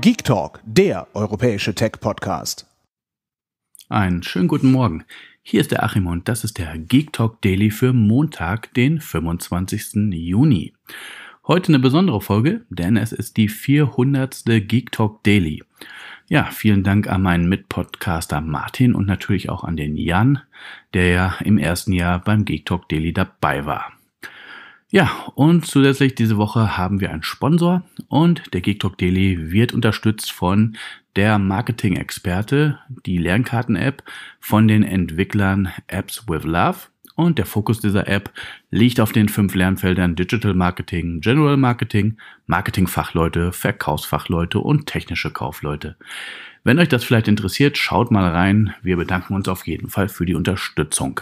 Geek Talk, der europäische Tech-Podcast. Einen schönen guten Morgen. Hier ist der Achim und das ist der Geek Talk Daily für Montag, den 25. Juni. Heute eine besondere Folge, denn es ist die 400. Geek Talk Daily. Ja, vielen Dank an meinen Mitpodcaster Martin und natürlich auch an den Jan, der ja im ersten Jahr beim Geek Talk Daily dabei war. Ja, und zusätzlich diese Woche haben wir einen Sponsor und der Geektalk Daily wird unterstützt von der Marketing-Experte, die Lernkarten-App, von den Entwicklern Apps with Love. Und der Fokus dieser App liegt auf den fünf Lernfeldern Digital Marketing, General Marketing, Marketingfachleute, Verkaufsfachleute und technische Kaufleute. Wenn euch das vielleicht interessiert, schaut mal rein. Wir bedanken uns auf jeden Fall für die Unterstützung.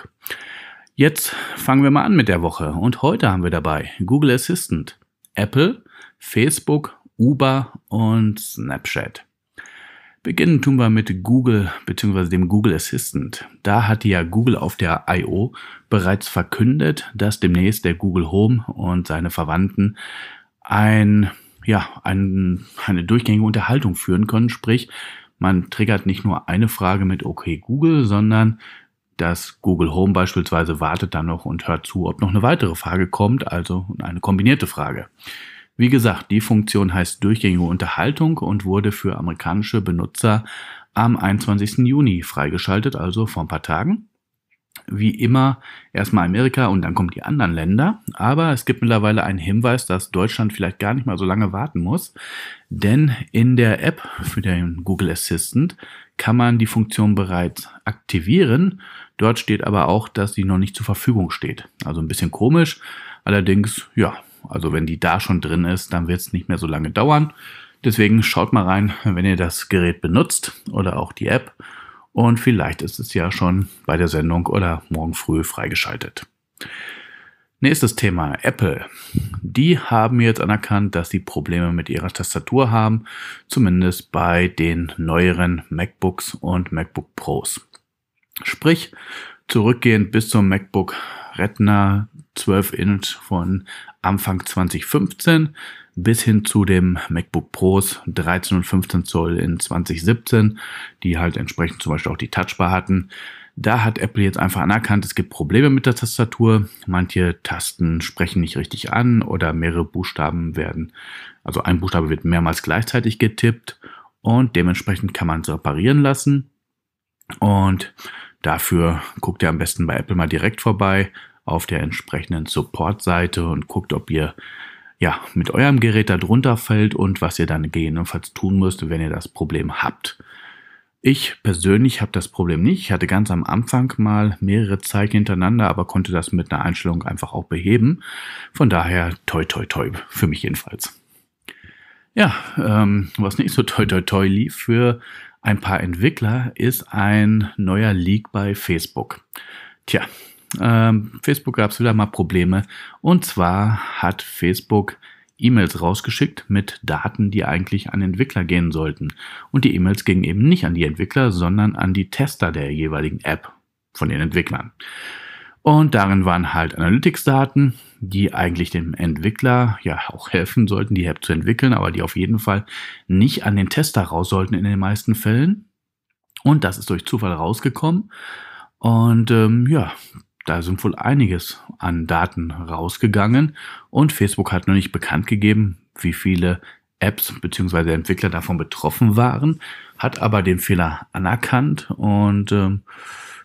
Jetzt fangen wir mal an mit der Woche und heute haben wir dabei Google Assistant, Apple, Facebook, Uber und Snapchat. Beginnen tun wir mit Google bzw. dem Google Assistant. Da hat ja Google auf der I.O. bereits verkündet, dass demnächst der Google Home und seine Verwandten ein, ja, ein, eine durchgängige Unterhaltung führen können. Sprich, man triggert nicht nur eine Frage mit OK Google, sondern das Google Home beispielsweise wartet dann noch und hört zu, ob noch eine weitere Frage kommt, also eine kombinierte Frage. Wie gesagt, die Funktion heißt durchgängige Unterhaltung und wurde für amerikanische Benutzer am 21. Juni freigeschaltet, also vor ein paar Tagen. Wie immer erstmal Amerika und dann kommen die anderen Länder. Aber es gibt mittlerweile einen Hinweis, dass Deutschland vielleicht gar nicht mal so lange warten muss. Denn in der App für den Google Assistant kann man die Funktion bereits aktivieren. Dort steht aber auch, dass sie noch nicht zur Verfügung steht. Also ein bisschen komisch. Allerdings, ja, also wenn die da schon drin ist, dann wird es nicht mehr so lange dauern. Deswegen schaut mal rein, wenn ihr das Gerät benutzt oder auch die App. Und vielleicht ist es ja schon bei der Sendung oder morgen früh freigeschaltet. Nächstes Thema, Apple. Die haben jetzt anerkannt, dass sie Probleme mit ihrer Tastatur haben, zumindest bei den neueren MacBooks und MacBook Pros. Sprich, zurückgehend bis zum MacBook Retina 12 Inch von Anfang 2015 bis hin zu dem MacBook Pros 13 und 15 Zoll in 2017, die halt entsprechend zum Beispiel auch die Touchbar hatten da hat Apple jetzt einfach anerkannt, es gibt Probleme mit der Tastatur. Manche Tasten sprechen nicht richtig an oder mehrere Buchstaben werden, also ein Buchstabe wird mehrmals gleichzeitig getippt und dementsprechend kann man es reparieren lassen. Und dafür guckt ihr am besten bei Apple mal direkt vorbei auf der entsprechenden Support-Seite und guckt, ob ihr ja, mit eurem Gerät da drunter fällt und was ihr dann gegebenenfalls tun müsst, wenn ihr das Problem habt. Ich persönlich habe das Problem nicht. Ich hatte ganz am Anfang mal mehrere Zeichen hintereinander, aber konnte das mit einer Einstellung einfach auch beheben. Von daher toi toi toi, für mich jedenfalls. Ja, ähm, was nicht so toi toi toi lief für ein paar Entwickler, ist ein neuer Leak bei Facebook. Tja, ähm, Facebook gab es wieder mal Probleme. Und zwar hat Facebook E-Mails rausgeschickt mit Daten, die eigentlich an Entwickler gehen sollten. Und die E-Mails gingen eben nicht an die Entwickler, sondern an die Tester der jeweiligen App von den Entwicklern. Und darin waren halt Analytics-Daten, die eigentlich dem Entwickler ja auch helfen sollten, die App zu entwickeln, aber die auf jeden Fall nicht an den Tester raus sollten in den meisten Fällen. Und das ist durch Zufall rausgekommen. Und ähm, ja, da sind wohl einiges an Daten rausgegangen und Facebook hat noch nicht bekannt gegeben, wie viele Apps bzw. Entwickler davon betroffen waren, hat aber den Fehler anerkannt und ähm,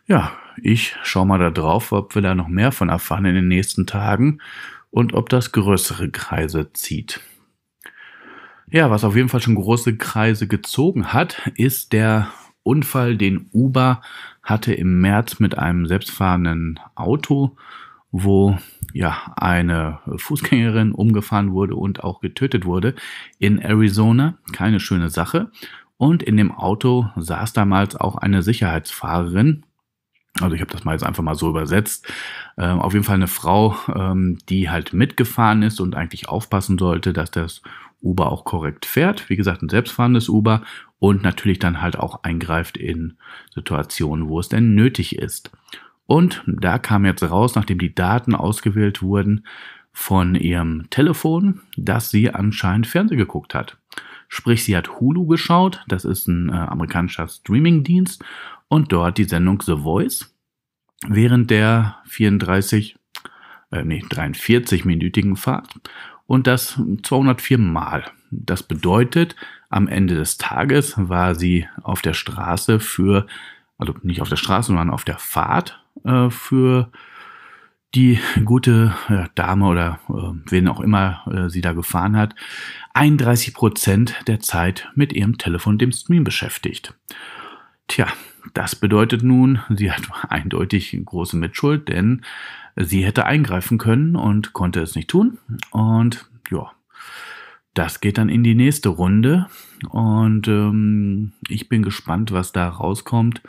ja, ich schaue mal da drauf, ob wir da noch mehr von erfahren in den nächsten Tagen und ob das größere Kreise zieht. Ja, was auf jeden Fall schon große Kreise gezogen hat, ist der Unfall, den Uber hatte im März mit einem selbstfahrenden Auto, wo ja eine Fußgängerin umgefahren wurde und auch getötet wurde in Arizona. Keine schöne Sache. Und in dem Auto saß damals auch eine Sicherheitsfahrerin. Also ich habe das mal jetzt einfach mal so übersetzt. Ähm, auf jeden Fall eine Frau, ähm, die halt mitgefahren ist und eigentlich aufpassen sollte, dass das Uber auch korrekt fährt. Wie gesagt, ein selbstfahrendes Uber und natürlich dann halt auch eingreift in Situationen, wo es denn nötig ist. Und da kam jetzt raus, nachdem die Daten ausgewählt wurden von ihrem Telefon, dass sie anscheinend Fernseh geguckt hat. Sprich, sie hat Hulu geschaut, das ist ein äh, amerikanischer Streamingdienst, und dort die Sendung The Voice, während der 34, äh, nee, 43-minütigen Fahrt und das 204 Mal. Das bedeutet, am Ende des Tages war sie auf der Straße für, also nicht auf der Straße, sondern auf der Fahrt äh, für die gute äh, Dame oder äh, wen auch immer äh, sie da gefahren hat, 31 Prozent der Zeit mit ihrem Telefon, dem Stream beschäftigt. Tja, das bedeutet nun, sie hat eindeutig große Mitschuld, denn sie hätte eingreifen können und konnte es nicht tun. Und ja, das geht dann in die nächste Runde und ähm, ich bin gespannt, was da rauskommt.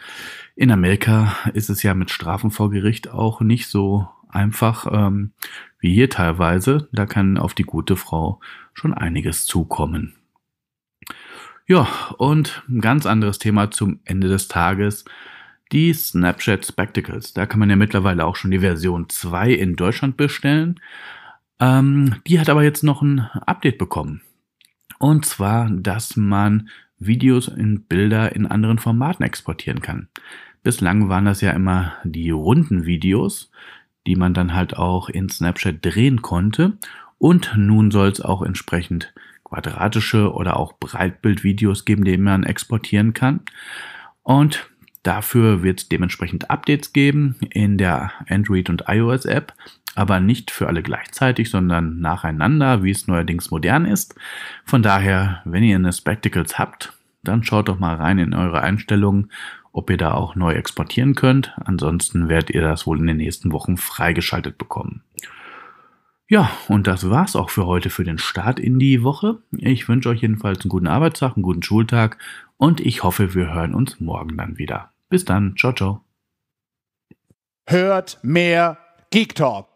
In Amerika ist es ja mit Strafen vor Gericht auch nicht so einfach ähm, wie hier teilweise. Da kann auf die gute Frau schon einiges zukommen. Ja, und ein ganz anderes Thema zum Ende des Tages. Die Snapchat Spectacles. Da kann man ja mittlerweile auch schon die Version 2 in Deutschland bestellen. Ähm, die hat aber jetzt noch ein Update bekommen. Und zwar, dass man Videos in Bilder in anderen Formaten exportieren kann. Bislang waren das ja immer die runden Videos, die man dann halt auch in Snapchat drehen konnte. Und nun soll es auch entsprechend quadratische oder auch Breitbildvideos geben, die man exportieren kann. Und dafür wird es dementsprechend Updates geben in der Android und iOS App aber nicht für alle gleichzeitig, sondern nacheinander, wie es neuerdings modern ist. Von daher, wenn ihr eine Spectacles habt, dann schaut doch mal rein in eure Einstellungen, ob ihr da auch neu exportieren könnt. Ansonsten werdet ihr das wohl in den nächsten Wochen freigeschaltet bekommen. Ja, und das war's auch für heute für den Start in die Woche. Ich wünsche euch jedenfalls einen guten Arbeitstag, einen guten Schultag und ich hoffe, wir hören uns morgen dann wieder. Bis dann, ciao, ciao. Hört mehr Geek Talk.